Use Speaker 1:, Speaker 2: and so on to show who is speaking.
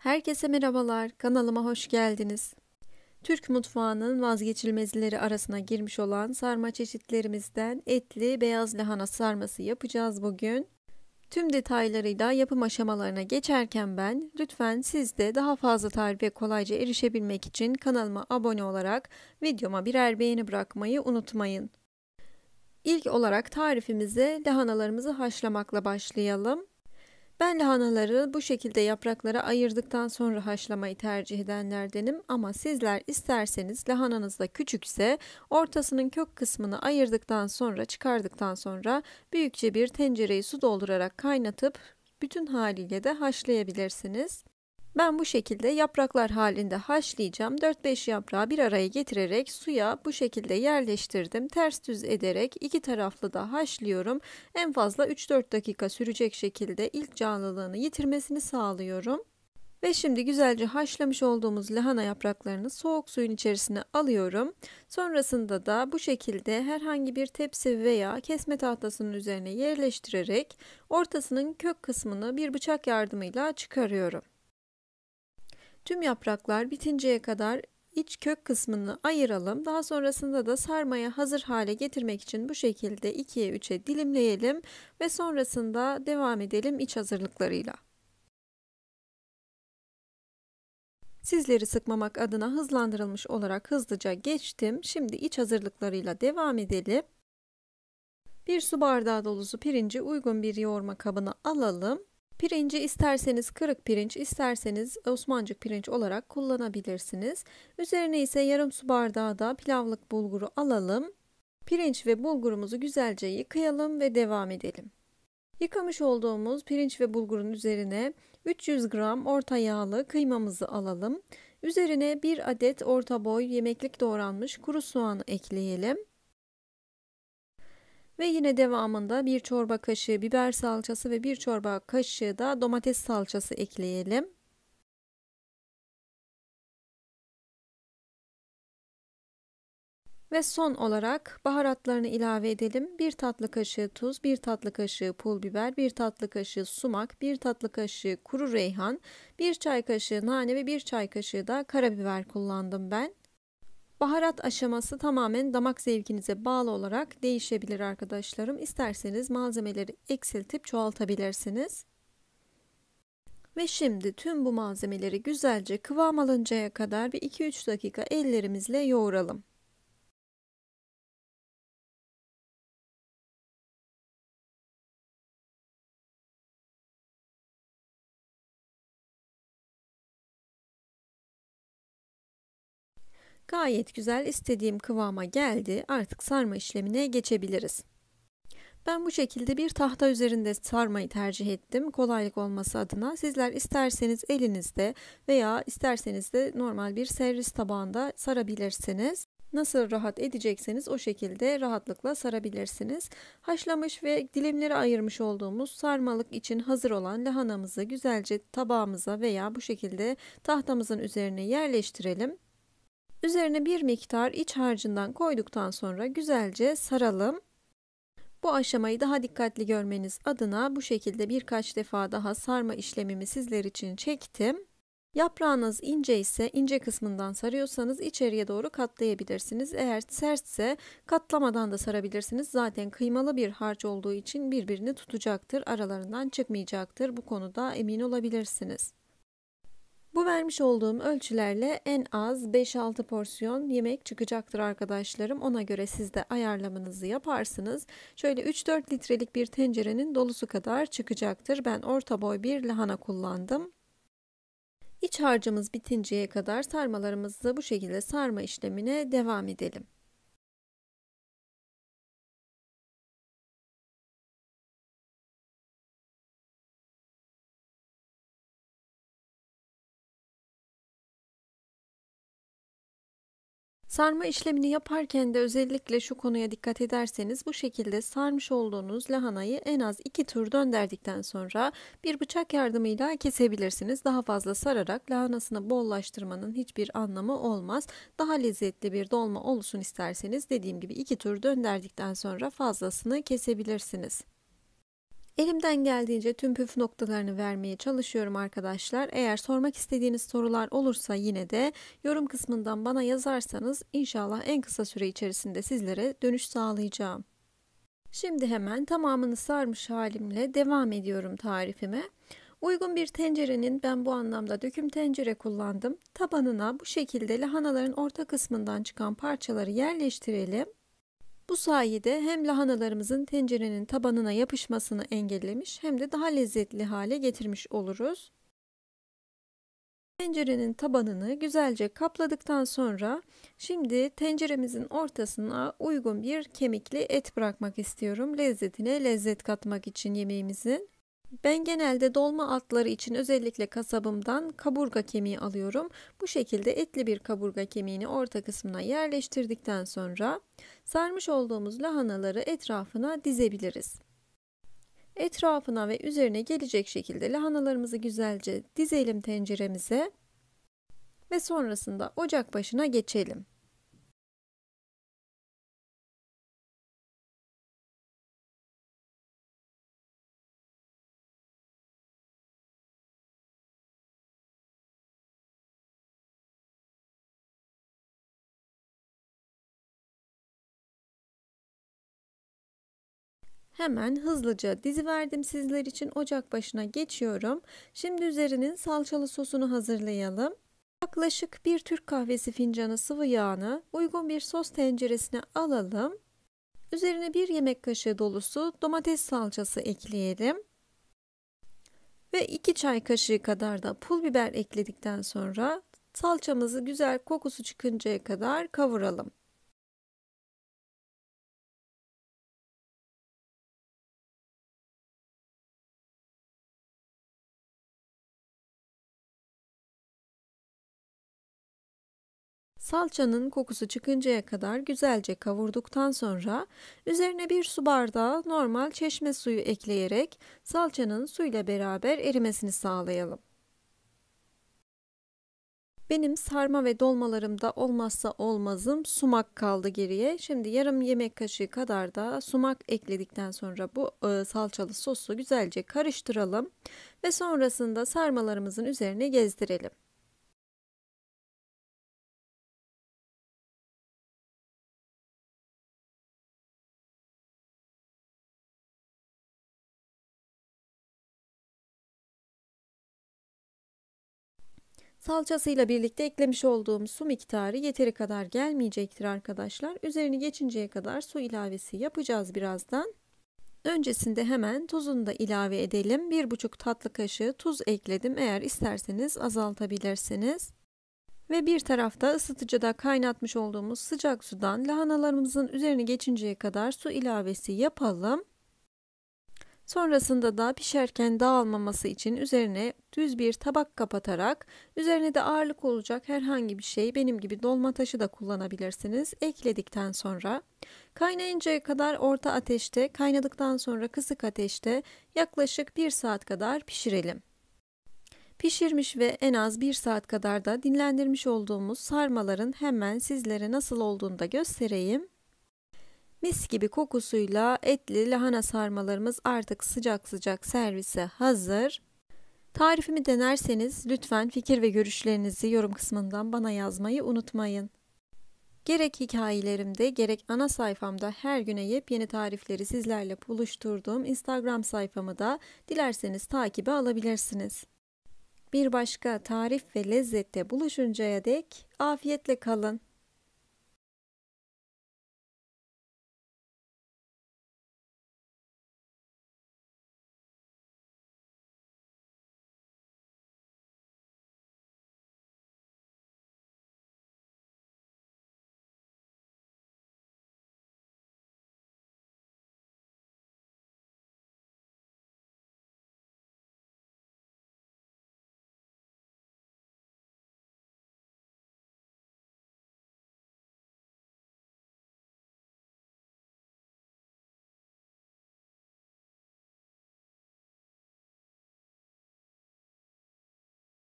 Speaker 1: Herkese merhabalar, kanalıma hoş geldiniz. Türk mutfağının vazgeçilmezleri arasına girmiş olan sarma çeşitlerimizden etli beyaz lahana sarması yapacağız bugün. Tüm detaylarıyla yapım aşamalarına geçerken ben lütfen siz de daha fazla tarife kolayca erişebilmek için kanalıma abone olarak videoma birer beğeni bırakmayı unutmayın. İlk olarak tarifimize lahanalarımızı haşlamakla başlayalım. Ben lahanaları bu şekilde yapraklara ayırdıktan sonra haşlamayı tercih edenlerdenim ama sizler isterseniz lahananız da küçükse ortasının kök kısmını ayırdıktan sonra çıkardıktan sonra büyükçe bir tencereyi su doldurarak kaynatıp bütün haliyle de haşlayabilirsiniz. Ben bu şekilde yapraklar halinde haşlayacağım. 4-5 yaprağı bir araya getirerek suya bu şekilde yerleştirdim. Ters düz ederek iki taraflı da haşlıyorum. En fazla 3-4 dakika sürecek şekilde ilk canlılığını yitirmesini sağlıyorum. Ve şimdi güzelce haşlamış olduğumuz lahana yapraklarını soğuk suyun içerisine alıyorum. Sonrasında da bu şekilde herhangi bir tepsi veya kesme tahtasının üzerine yerleştirerek ortasının kök kısmını bir bıçak yardımıyla çıkarıyorum. Tüm yapraklar bitinceye kadar iç kök kısmını ayıralım. Daha sonrasında da sarmaya hazır hale getirmek için bu şekilde 2'ye 3'e dilimleyelim ve sonrasında devam edelim iç hazırlıklarıyla. Sizleri sıkmamak adına hızlandırılmış olarak hızlıca geçtim. Şimdi iç hazırlıklarıyla devam edelim. Bir su bardağı dolusu pirinci uygun bir yoğurma kabına alalım. Pirinci isterseniz kırık pirinç, isterseniz Osmancık pirinç olarak kullanabilirsiniz. Üzerine ise yarım su bardağı da pilavlık bulguru alalım. Pirinç ve bulgurumuzu güzelce yıkayalım ve devam edelim. Yıkamış olduğumuz pirinç ve bulgurun üzerine 300 gram orta yağlı kıymamızı alalım. Üzerine 1 adet orta boy yemeklik doğranmış kuru soğan ekleyelim. Ve yine devamında
Speaker 2: bir çorba kaşığı biber salçası ve bir çorba kaşığı da domates salçası ekleyelim. Ve son olarak baharatlarını ilave edelim. 1 tatlı kaşığı tuz,
Speaker 1: 1 tatlı kaşığı pul biber, 1 tatlı kaşığı sumak, 1 tatlı kaşığı kuru reyhan, 1 çay kaşığı nane ve 1 çay kaşığı da karabiber kullandım ben. Baharat aşaması tamamen damak zevkinize bağlı olarak değişebilir arkadaşlarım. İsterseniz malzemeleri eksiltip çoğaltabilirsiniz. Ve şimdi tüm
Speaker 2: bu malzemeleri güzelce kıvam alıncaya kadar bir 2-3 dakika ellerimizle yoğuralım. Gayet güzel istediğim kıvama geldi. Artık sarma işlemine geçebiliriz. Ben bu
Speaker 1: şekilde bir tahta üzerinde sarmayı tercih ettim kolaylık olması adına. Sizler isterseniz elinizde veya isterseniz de normal bir servis tabağında sarabilirsiniz. Nasıl rahat edecekseniz o şekilde rahatlıkla sarabilirsiniz. Haşlamış ve dilimleri ayırmış olduğumuz sarmalık için hazır olan lahanamızı güzelce tabağımıza veya bu şekilde tahtamızın üzerine yerleştirelim. Üzerine bir miktar iç harcından koyduktan sonra güzelce saralım. Bu aşamayı daha dikkatli görmeniz adına bu şekilde birkaç defa daha sarma işlemimi sizler için çektim. Yaprağınız ince ise ince kısmından sarıyorsanız içeriye doğru katlayabilirsiniz. Eğer sertse katlamadan da sarabilirsiniz. Zaten kıymalı bir harç olduğu için birbirini tutacaktır. Aralarından çıkmayacaktır. Bu konuda emin olabilirsiniz. Bu vermiş olduğum ölçülerle en az 5-6 porsiyon yemek çıkacaktır arkadaşlarım. Ona göre siz de ayarlamanızı yaparsınız. Şöyle 3-4 litrelik bir tencerenin dolusu kadar çıkacaktır. Ben orta boy bir lahana kullandım.
Speaker 2: İç harcımız bitinceye kadar sarmalarımızı bu şekilde sarma işlemine devam edelim. Sarma işlemini yaparken de özellikle şu konuya dikkat ederseniz bu şekilde sarmış olduğunuz
Speaker 1: lahanayı en az iki tur dönderdikten sonra bir bıçak yardımıyla kesebilirsiniz. Daha fazla sararak lahanasını bollaştırmanın hiçbir anlamı olmaz. Daha lezzetli bir dolma olsun isterseniz dediğim gibi iki tur dönderdikten sonra fazlasını kesebilirsiniz. Elimden geldiğince tüm püf noktalarını vermeye çalışıyorum arkadaşlar. Eğer sormak istediğiniz sorular olursa yine de yorum kısmından bana yazarsanız inşallah en kısa süre içerisinde sizlere dönüş sağlayacağım. Şimdi hemen tamamını sarmış halimle devam ediyorum tarifime. Uygun bir tencerenin ben bu anlamda döküm tencere kullandım. Tabanına bu şekilde lahanaların orta kısmından çıkan parçaları yerleştirelim. Bu sayede hem lahanalarımızın tencerenin tabanına yapışmasını engellemiş hem de daha lezzetli hale getirmiş oluruz. Tencerenin tabanını güzelce kapladıktan sonra şimdi tenceremizin ortasına uygun bir kemikli et bırakmak istiyorum. Lezzetine lezzet katmak için yemeğimizin. Ben genelde dolma altları için özellikle kasabımdan kaburga kemiği alıyorum. Bu şekilde etli bir kaburga kemiğini orta kısmına yerleştirdikten sonra sarmış olduğumuz lahanaları etrafına dizebiliriz. Etrafına ve üzerine gelecek şekilde lahanalarımızı güzelce dizelim
Speaker 2: tenceremize ve sonrasında ocak başına geçelim. hemen hızlıca dizi verdim sizler için ocak başına geçiyorum. Şimdi üzerinin salçalı
Speaker 1: sosunu hazırlayalım. Yaklaşık bir Türk kahvesi fincanı sıvı yağını uygun bir sos tenceresine alalım. Üzerine bir yemek kaşığı dolusu domates salçası ekleyelim. Ve 2 çay kaşığı kadar da pul
Speaker 2: biber ekledikten sonra salçamızı güzel kokusu çıkıncaya kadar kavuralım. Salçanın kokusu çıkıncaya kadar güzelce kavurduktan sonra üzerine bir su bardağı normal çeşme
Speaker 1: suyu ekleyerek salçanın suyla beraber erimesini sağlayalım. Benim sarma ve dolmalarımda olmazsa olmazım sumak kaldı geriye. Şimdi yarım yemek kaşığı kadar da sumak ekledikten sonra bu
Speaker 2: e, salçalı sosu güzelce karıştıralım ve sonrasında sarmalarımızın üzerine gezdirelim. Salçasıyla birlikte eklemiş olduğum su miktarı yeteri kadar gelmeyecektir
Speaker 1: arkadaşlar. Üzerini geçinceye kadar su ilavesi yapacağız birazdan. Öncesinde hemen tuzunu da ilave edelim. 1,5 tatlı kaşığı tuz ekledim. Eğer isterseniz azaltabilirsiniz. Ve bir tarafta ısıtıcıda kaynatmış olduğumuz sıcak sudan lahanalarımızın üzerine geçinceye kadar su ilavesi yapalım. Sonrasında da pişerken dağılmaması için üzerine düz bir tabak kapatarak üzerine de ağırlık olacak herhangi bir şey benim gibi dolma taşı da kullanabilirsiniz. Ekledikten sonra kaynayıncaya kadar orta ateşte kaynadıktan sonra kısık ateşte yaklaşık 1 saat kadar pişirelim. Pişirmiş ve en az 1 saat kadar da dinlendirmiş olduğumuz sarmaların hemen sizlere nasıl olduğunu da göstereyim. Mis gibi kokusuyla etli lahana sarmalarımız artık sıcak sıcak servise hazır. Tarifimi denerseniz lütfen fikir ve görüşlerinizi yorum kısmından bana yazmayı unutmayın. Gerek hikayelerimde gerek ana sayfamda her güne yepyeni tarifleri sizlerle buluşturduğum Instagram sayfamı da dilerseniz takibe alabilirsiniz. Bir başka
Speaker 2: tarif ve lezzette buluşuncaya dek afiyetle kalın.